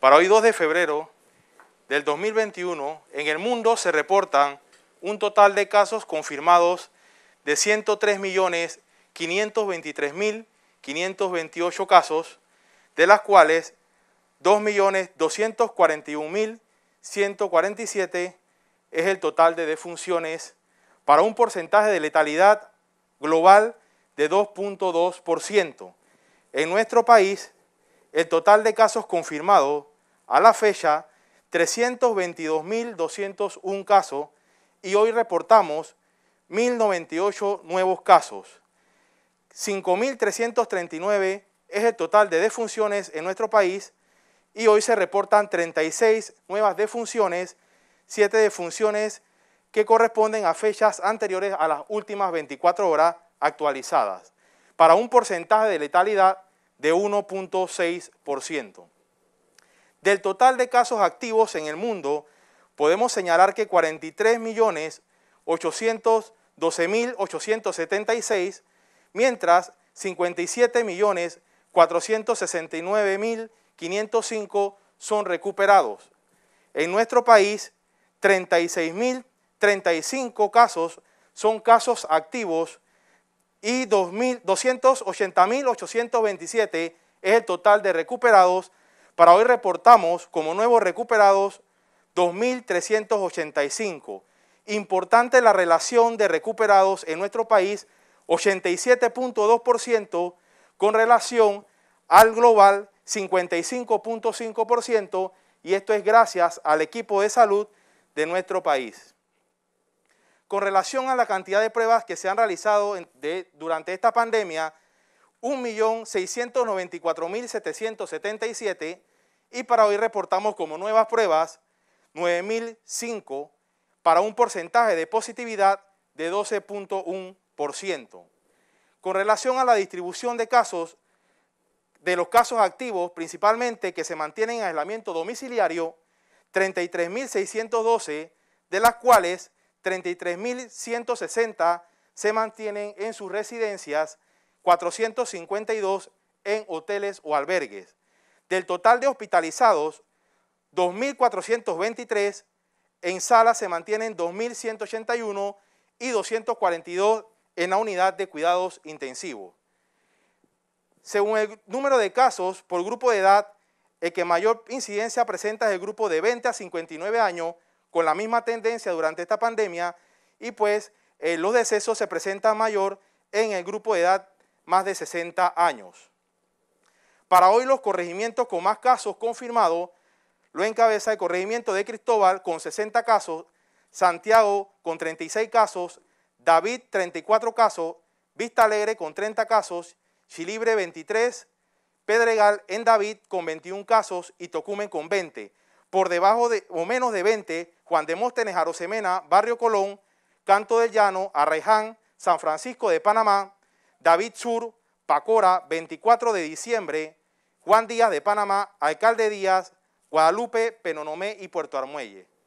Para hoy 2 de febrero del 2021, en el mundo se reportan un total de casos confirmados de 103.523.528 casos, de las cuales 2.241.147 es el total de defunciones para un porcentaje de letalidad global de 2.2%. En nuestro país, el total de casos confirmados a la fecha 322.201 casos y hoy reportamos 1.098 nuevos casos. 5.339 es el total de defunciones en nuestro país y hoy se reportan 36 nuevas defunciones, 7 defunciones que corresponden a fechas anteriores a las últimas 24 horas actualizadas, para un porcentaje de letalidad de 1.6%. Del total de casos activos en el mundo, podemos señalar que 43.812.876, mientras 57.469.505 son recuperados. En nuestro país, 36.035 casos son casos activos y 280.827 es el total de recuperados para hoy reportamos como nuevos recuperados 2.385. Importante la relación de recuperados en nuestro país, 87.2% con relación al global, 55.5%, y esto es gracias al equipo de salud de nuestro país. Con relación a la cantidad de pruebas que se han realizado durante esta pandemia, 1.694.777 y para hoy reportamos como nuevas pruebas 9.005 para un porcentaje de positividad de 12.1%. Con relación a la distribución de casos, de los casos activos, principalmente que se mantienen en aislamiento domiciliario, 33.612, de las cuales 33.160 se mantienen en sus residencias 452 en hoteles o albergues. Del total de hospitalizados, 2.423 en salas se mantienen 2.181 y 242 en la unidad de cuidados intensivos. Según el número de casos por grupo de edad, el que mayor incidencia presenta es el grupo de 20 a 59 años, con la misma tendencia durante esta pandemia, y pues eh, los decesos se presentan mayor en el grupo de edad más de 60 años. Para hoy los corregimientos con más casos confirmados lo encabeza el corregimiento de Cristóbal con 60 casos, Santiago con 36 casos, David 34 casos, Vista Alegre con 30 casos, Chilibre 23, Pedregal en David con 21 casos y Tocumen con 20. Por debajo de, o menos de 20, Juan de Móstenes, Arosemena, Barrio Colón, Canto del Llano, Arraiján, San Francisco de Panamá, David Sur, Pacora, 24 de diciembre, Juan Díaz de Panamá, Alcalde Díaz, Guadalupe, Penonomé y Puerto Armuelle.